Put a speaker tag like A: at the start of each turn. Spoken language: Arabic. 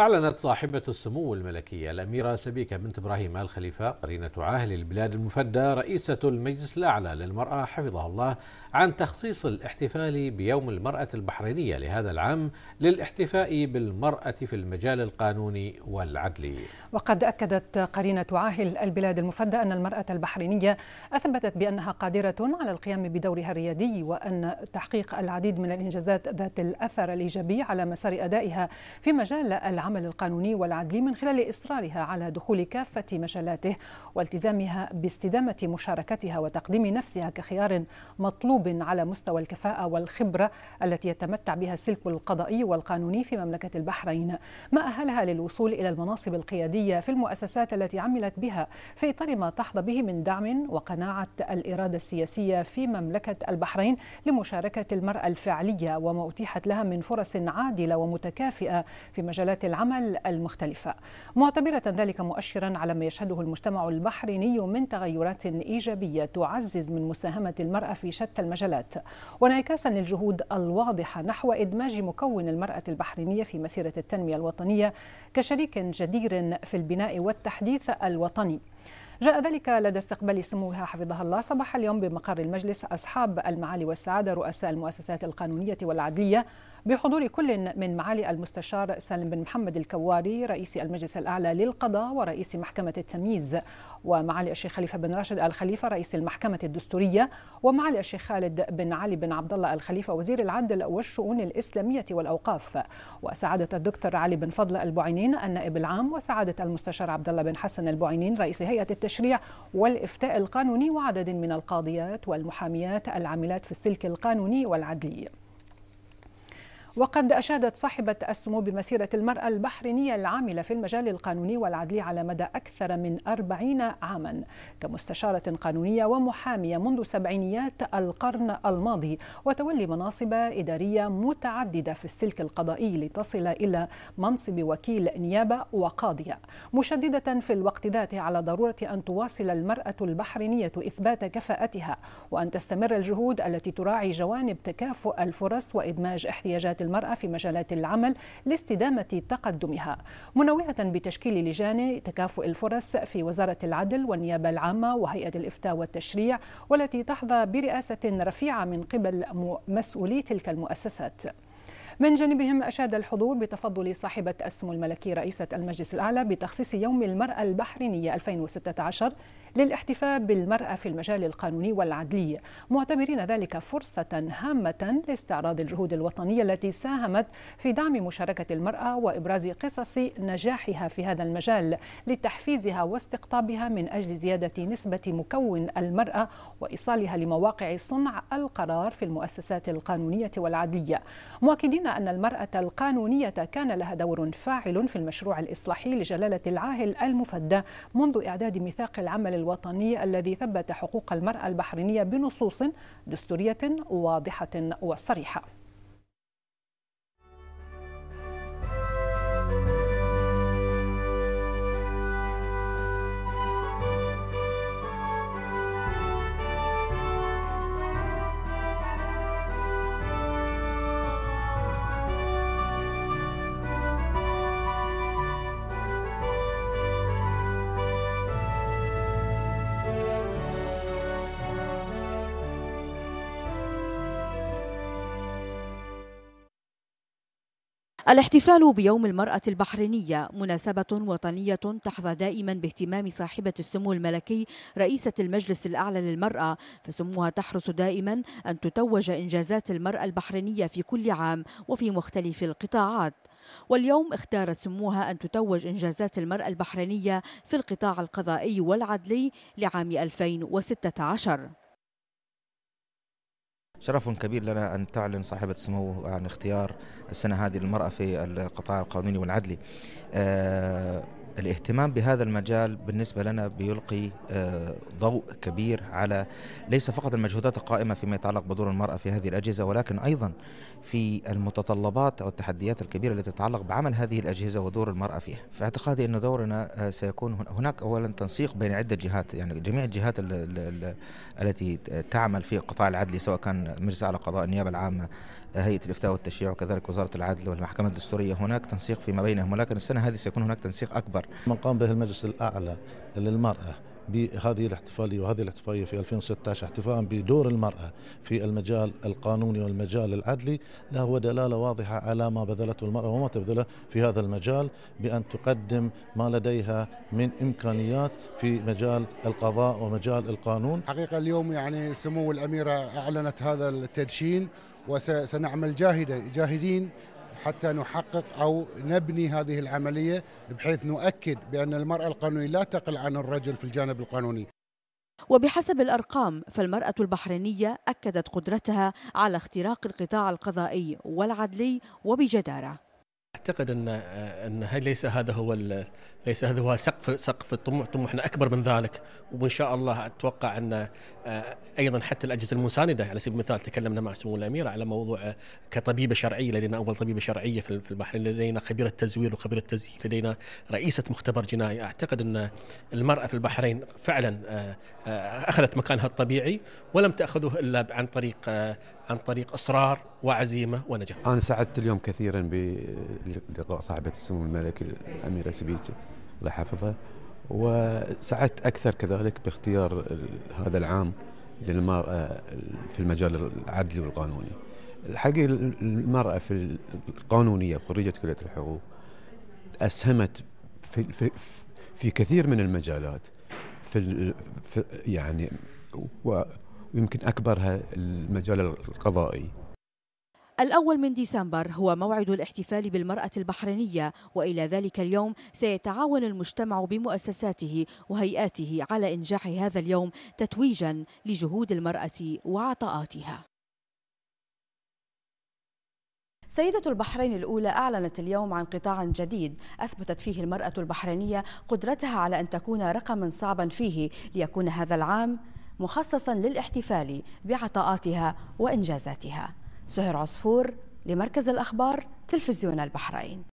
A: أعلنت صاحبة السمو الملكية الأميرة سبيكة بنت إبراهيم آل خليفة قرينة عاهل البلاد المفدى رئيسة المجلس الأعلى للمرأة حفظها الله عن تخصيص الاحتفال بيوم المرأة البحرينية لهذا العام للاحتفاء بالمرأة في المجال القانوني والعدلي. وقد أكدت قرينة عاهل البلاد المفدى أن المرأة البحرينية أثبتت بأنها قادرة على القيام بدورها الريادي وأن تحقيق العديد من الإنجازات ذات الأثر الإيجابي على مسار أدائها في مجال العمل العمل القانوني والعدلي من خلال إصرارها على دخول كافة مجالاته والتزامها باستدامة مشاركتها وتقديم نفسها كخيار مطلوب على مستوى الكفاءة والخبرة التي يتمتع بها السلك القضائي والقانوني في مملكة البحرين ما أهلها للوصول إلى المناصب القيادية في المؤسسات التي عملت بها في إطار ما تحظى به من دعم وقناعة الإرادة السياسية في مملكة البحرين لمشاركة المرأة الفعلية وما أتيحت لها من فرص عادلة ومتكافئة في مجالات العمل العمل المختلفة معتبرة ذلك مؤشرا على ما يشهده المجتمع البحريني من تغيرات إيجابية تعزز من مساهمة المرأة في شتى المجالات وانعكاسا للجهود الواضحة نحو إدماج مكون المرأة البحرينية في مسيرة التنمية الوطنية كشريك جدير في البناء والتحديث الوطني جاء ذلك لدى استقبال سموها حفظها الله صباح اليوم بمقر المجلس أصحاب المعالي والسعادة رؤساء المؤسسات القانونية والعدلية بحضور كل من معالي المستشار سالم بن محمد الكواري رئيس المجلس الأعلى للقضاء ورئيس محكمة التمييز ومعالي الشيخ خليفة بن راشد الخليفة رئيس المحكمة الدستورية ومعالي الشيخ خالد بن علي بن عبد الله الخليفة وزير العدل والشؤون الإسلامية والأوقاف وسعادة الدكتور علي بن فضل البعينين النائب العام وسعادة المستشار عبد الله بن حسن البعينين رئيس هيئة التشريع والإفتاء القانوني وعدد من القاضيات والمحاميات العاملات في السلك القانوني والعدلي وقد أشادت صاحبة السمو بمسيرة المرأة البحرينية العاملة في المجال القانوني والعدلي على مدى أكثر من أربعين عاما كمستشارة قانونية ومحامية منذ سبعينيات القرن الماضي وتولي مناصب إدارية متعددة في السلك القضائي لتصل إلى منصب وكيل نيابة وقاضية مشددة في الوقت ذاته على ضرورة أن تواصل المرأة البحرينية إثبات كفاءتها وأن تستمر الجهود التي تراعي جوانب تكافؤ الفرص وإدماج احتياجات المرأة في مجالات العمل لاستدامة تقدمها منوعة بتشكيل لجان تكافؤ الفرص في وزارة العدل والنيابة العامة وهيئة الإفتاء والتشريع والتي تحظى برئاسة رفيعة من قبل مسؤولي تلك المؤسسات من جانبهم أشاد الحضور بتفضل صاحبة السمو الملكي رئيسة المجلس الأعلى بتخصيص يوم المرأة البحرينية 2016 للاحتفاء بالمرأة في المجال القانوني والعدلي معتبرين ذلك فرصة هامة لاستعراض الجهود الوطنية التي ساهمت في دعم مشاركة المرأة وإبراز قصص نجاحها في هذا المجال لتحفيزها واستقطابها من أجل زيادة نسبة مكون المرأة وإيصالها لمواقع صنع القرار في المؤسسات القانونية والعدلية مؤكدين أن المرأة القانونية كان لها دور فاعل في المشروع الإصلاحي لجلالة العاهل المفدى منذ إعداد ميثاق العمل الوطني الذي ثبت حقوق المرأة البحرينية بنصوص دستورية واضحة وصريحة
B: الاحتفال بيوم المرأة البحرينية مناسبة وطنية تحظى دائما باهتمام صاحبة السمو الملكي رئيسة المجلس الأعلى للمرأة فسموها تحرص دائما أن تتوج إنجازات المرأة البحرينية في كل عام وفي مختلف القطاعات واليوم اختارت سموها أن تتوج إنجازات المرأة البحرينية في القطاع القضائي والعدلي لعام 2016 شرف كبير لنا أن تعلن صاحبة سمو عن اختيار السنة هذه للمرأة في القطاع القانوني والعدلي آه، الاهتمام بهذا المجال بالنسبة لنا بيلقي آه، ضوء كبير على ليس فقط المجهودات القائمة فيما يتعلق بدور المرأة في هذه الأجهزة ولكن أيضا في المتطلبات أو التحديات الكبيرة التي تتعلق بعمل هذه الأجهزة ودور المرأة فيها فاعتقادي أن دورنا آه، سيكون هناك أولا تنسيق بين عدة جهات يعني جميع الجهات التي تعمل في القطاع العدلي سواء كان مجلس على قضاء النيابة العامة هيئة الإفتاء والتشريع وكذلك وزارة العدل والمحكمة الدستورية هناك تنسيق فيما بينهم ولكن السنة هذه سيكون هناك تنسيق أكبر من قام
A: به المجلس الأعلى للمرأة بهذه الاحتفالية وهذه الاحتفالية في 2016 احتفاء بدور المرأة في المجال القانوني والمجال العدلي له دلالة واضحة على ما بذلته المرأة وما تبذله في هذا المجال بأن تقدم ما لديها من إمكانيات في مجال القضاء ومجال القانون
B: حقيقة اليوم يعني سمو الأميرة أعلنت هذا التدشين وسنعمل جاهدة جاهدين حتى نحقق او نبني هذه العمليه بحيث نؤكد بان المراه القانونيه لا تقل عن الرجل في الجانب القانوني. وبحسب الارقام فالمراه البحرينيه اكدت قدرتها على اختراق القطاع القضائي والعدلي وبجداره.
A: اعتقد ان ان ليس هذا هو ليس هذا هو سقف سقف الطموح طموحنا اكبر من ذلك وان شاء الله اتوقع ان ايضا حتى الاجهزه المسانده على سبيل المثال تكلمنا مع سمو الامير على موضوع كطبيبه شرعيه لدينا اول طبيبه شرعيه في البحرين لدينا خبيره تزوير وخبيره تزييف لدينا رئيسه مختبر جنائي اعتقد ان المراه في البحرين فعلا اخذت مكانها الطبيعي ولم تاخذه الا عن طريق عن طريق اصرار وعزيمه ونجاح.
B: انا سعدت اليوم كثيرا بلقاء صاحبه السمو الملكي الاميره سبيتش الله يحفظها وسعدت اكثر كذلك باختيار هذا العام للمراه في المجال العدلي والقانوني. الحقيقه المراه في القانونيه خريجه كليه الحقوق اسهمت في, في, في كثير من المجالات في, في يعني ويمكن اكبرها المجال القضائي الأول من ديسمبر هو موعد الاحتفال بالمرأة البحرينية وإلى ذلك اليوم سيتعاون المجتمع بمؤسساته وهيئاته على إنجاح هذا اليوم تتويجا لجهود المرأة وعطاءاتها سيدة البحرين الأولى أعلنت اليوم عن قطاع جديد أثبتت فيه المرأة البحرينية قدرتها على أن تكون رقما صعبا فيه ليكون هذا العام مخصصا للاحتفال بعطاءاتها وإنجازاتها سهر عصفور لمركز الأخبار تلفزيون البحرين